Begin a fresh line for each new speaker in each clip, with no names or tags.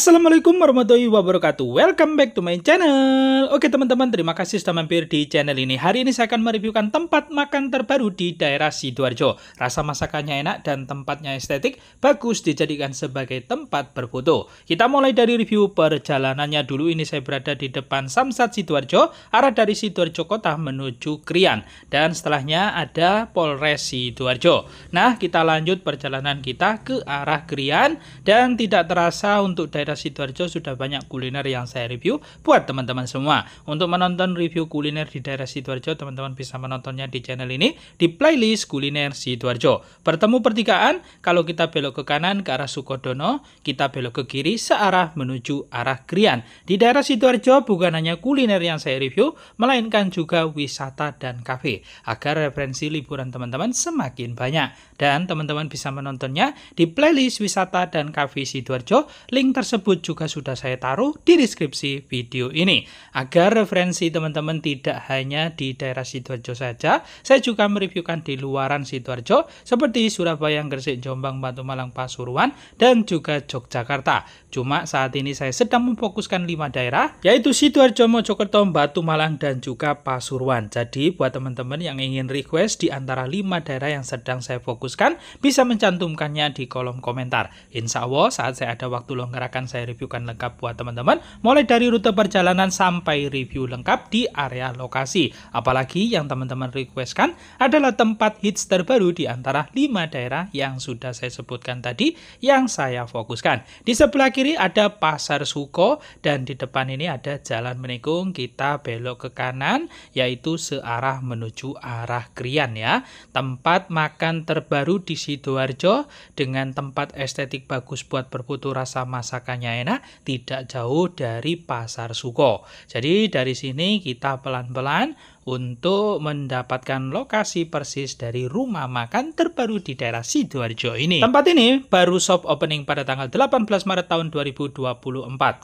Assalamualaikum warahmatullahi wabarakatuh Welcome back to my channel Oke teman-teman terima kasih sudah mampir di channel ini Hari ini saya akan mereviewkan tempat makan terbaru di daerah Sidoarjo Rasa masakannya enak dan tempatnya estetik Bagus dijadikan sebagai tempat berfoto Kita mulai dari review perjalanannya dulu Ini saya berada di depan Samsat Sidoarjo Arah dari Sidoarjo kota menuju Krian Dan setelahnya ada Polres Sidoarjo Nah kita lanjut perjalanan kita ke arah Krian Dan tidak terasa untuk daerah daerah Sidoarjo sudah banyak kuliner yang saya review buat teman-teman semua. Untuk menonton review kuliner di daerah Sidoarjo, teman-teman bisa menontonnya di channel ini di playlist kuliner Sidoarjo. Bertemu pertigaan, kalau kita belok ke kanan ke arah Sukodono, kita belok ke kiri searah menuju arah Krian. Di daerah Sidoarjo bukan hanya kuliner yang saya review, melainkan juga wisata dan kafe agar referensi liburan teman-teman semakin banyak. Dan teman-teman bisa menontonnya di playlist wisata dan kafe Sidoarjo, link tersebut tersebut juga sudah saya taruh di deskripsi video ini. Agar referensi teman-teman tidak hanya di daerah Sidoarjo saja, saya juga mereviewkan di luaran Sidoarjo seperti Surabaya, Gresik, Jombang, Batu Malang, Pasuruan, dan juga Yogyakarta. Cuma saat ini saya sedang memfokuskan lima daerah, yaitu Sidoarjo, Mojokerto, Batu Malang, dan juga Pasuruan. Jadi buat teman-teman yang ingin request di antara lima daerah yang sedang saya fokuskan, bisa mencantumkannya di kolom komentar. Insya Allah saat saya ada waktu longgar akan saya reviewkan lengkap buat teman-teman, mulai dari rute perjalanan sampai review lengkap di area lokasi. Apalagi yang teman-teman requestkan adalah tempat hits terbaru di antara 5 daerah yang sudah saya sebutkan tadi yang saya fokuskan. Di sebelah kiri ada Pasar Suko dan di depan ini ada Jalan Menikung Kita belok ke kanan yaitu searah menuju arah Krian ya. Tempat makan terbaru di Sidoarjo dengan tempat estetik bagus buat berfoto rasa masakan makannya enak tidak jauh dari pasar Suko. Jadi dari sini kita pelan-pelan untuk mendapatkan lokasi persis dari rumah makan terbaru di daerah Sidoarjo ini. Tempat ini baru soft opening pada tanggal 18 Maret tahun 2024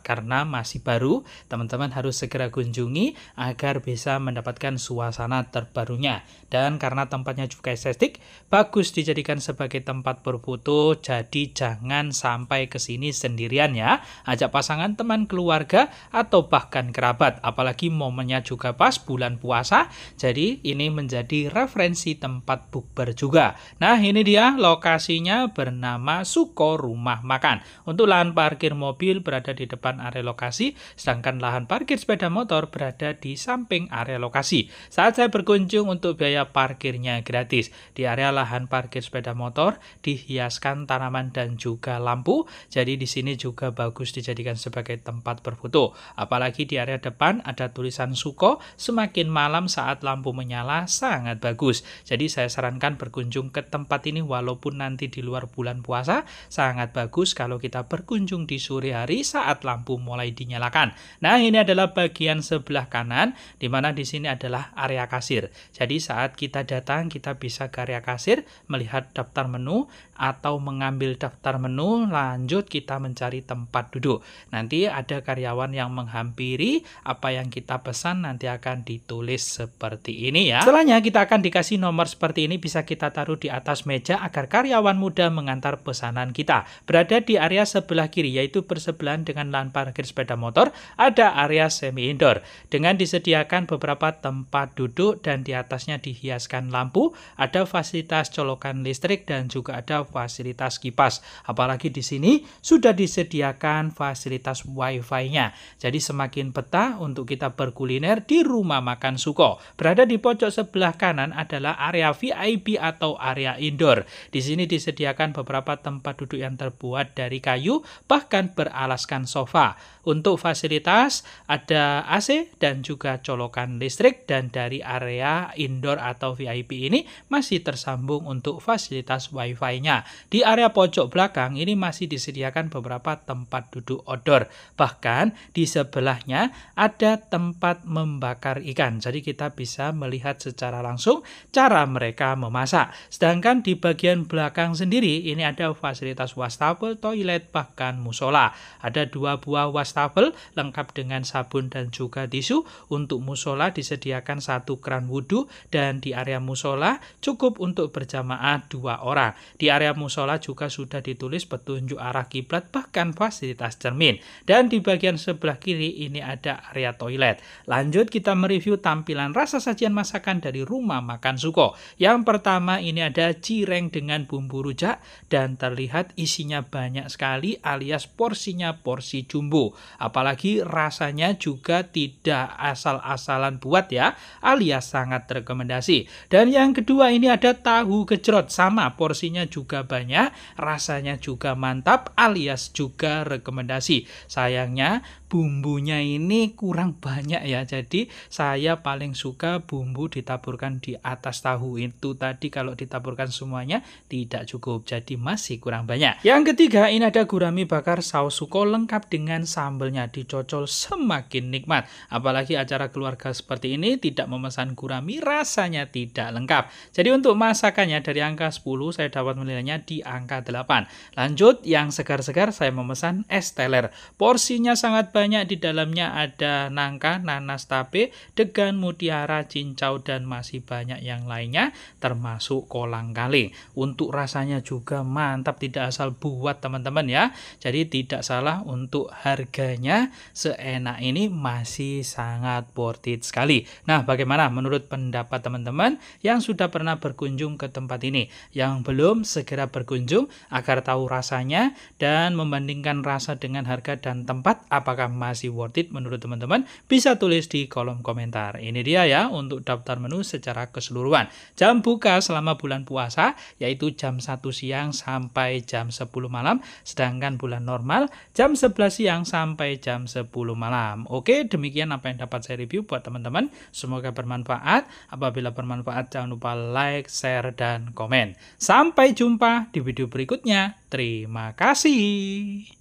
karena masih baru, teman-teman harus segera kunjungi agar bisa mendapatkan suasana terbarunya. Dan karena tempatnya juga estetik, bagus dijadikan sebagai tempat berfoto, jadi jangan sampai ke sini sendirian ya. Ajak pasangan, teman keluarga, atau bahkan kerabat. Apalagi momennya juga pas bulan puasa jadi ini menjadi referensi tempat bukber juga. Nah, ini dia lokasinya bernama Suko Rumah Makan. Untuk lahan parkir mobil berada di depan area lokasi, sedangkan lahan parkir sepeda motor berada di samping area lokasi. Saat saya berkunjung untuk biaya parkirnya gratis. Di area lahan parkir sepeda motor dihiaskan tanaman dan juga lampu. Jadi di sini juga bagus dijadikan sebagai tempat berfoto. Apalagi di area depan ada tulisan Suko, semakin malam malam saat lampu menyala sangat bagus. Jadi saya sarankan berkunjung ke tempat ini walaupun nanti di luar bulan puasa sangat bagus kalau kita berkunjung di sore hari saat lampu mulai dinyalakan. Nah, ini adalah bagian sebelah kanan di mana di sini adalah area kasir. Jadi saat kita datang kita bisa ke area kasir, melihat daftar menu atau mengambil daftar menu, lanjut kita mencari tempat duduk. Nanti ada karyawan yang menghampiri apa yang kita pesan nanti akan ditulis seperti ini ya. Setelahnya kita akan dikasih nomor seperti ini bisa kita taruh di atas meja agar karyawan muda mengantar pesanan kita. Berada di area sebelah kiri yaitu bersebelahan dengan lahan parkir sepeda motor ada area semi indoor dengan disediakan beberapa tempat duduk dan di atasnya dihiaskan lampu, ada fasilitas colokan listrik dan juga ada fasilitas kipas. Apalagi di sini sudah disediakan fasilitas wifi-nya. Jadi semakin betah untuk kita berkuliner di rumah makan suku terbuka. Berada di pojok sebelah kanan adalah area VIP atau area indoor. Di sini disediakan beberapa tempat duduk yang terbuat dari kayu, bahkan beralaskan sofa. Untuk fasilitas, ada AC dan juga colokan listrik dan dari area indoor atau VIP ini masih tersambung untuk fasilitas Wi-Fi-nya. Di area pojok belakang ini masih disediakan beberapa tempat duduk outdoor. Bahkan di sebelahnya ada tempat membakar ikan. Jadi kita bisa melihat secara langsung cara mereka memasak. Sedangkan di bagian belakang sendiri ini ada fasilitas wastafel, toilet, bahkan musola. Ada dua buah wastafel lengkap dengan sabun dan juga tisu. Untuk musola disediakan satu keran wudhu dan di area musola cukup untuk berjamaah dua orang. Di area musola juga sudah ditulis petunjuk arah kiblat bahkan fasilitas cermin. Dan di bagian sebelah kiri ini ada area toilet. Lanjut kita mereview tampilan 9 rasa sajian masakan dari rumah makan Suko. Yang pertama ini ada cireng dengan bumbu rujak dan terlihat isinya banyak sekali alias porsinya porsi jumbo. Apalagi rasanya juga tidak asal-asalan buat ya alias sangat rekomendasi. Dan yang kedua ini ada tahu gejrot sama porsinya juga banyak rasanya juga mantap alias juga rekomendasi. Sayangnya bumbunya ini kurang banyak ya jadi saya paling paling suka bumbu ditaburkan di atas tahu itu tadi kalau ditaburkan semuanya tidak cukup jadi masih kurang banyak yang ketiga ini ada gurami bakar saus suko lengkap dengan sambelnya dicocol semakin nikmat apalagi acara keluarga seperti ini tidak memesan gurami rasanya tidak lengkap jadi untuk masakannya dari angka 10 saya dapat menilainya di angka 8 lanjut yang segar-segar saya memesan es teler porsinya sangat banyak di dalamnya ada nangka nanas tape degan mudi mutiara, cincau, dan masih banyak yang lainnya termasuk kolang kali. Untuk rasanya juga mantap, tidak asal buat teman-teman ya. Jadi tidak salah untuk harganya seenak ini masih sangat worth it sekali. Nah bagaimana menurut pendapat teman-teman yang sudah pernah berkunjung ke tempat ini? Yang belum segera berkunjung agar tahu rasanya dan membandingkan rasa dengan harga dan tempat apakah masih worth it menurut teman-teman? Bisa tulis di kolom komentar. Ini kriteria ya untuk daftar menu secara keseluruhan. Jam buka selama bulan puasa yaitu jam 1 siang sampai jam 10 malam, sedangkan bulan normal jam 11 siang sampai jam 10 malam. Oke, demikian apa yang dapat saya review buat teman-teman. Semoga bermanfaat. Apabila bermanfaat jangan lupa like, share, dan komen. Sampai jumpa di video berikutnya. Terima kasih.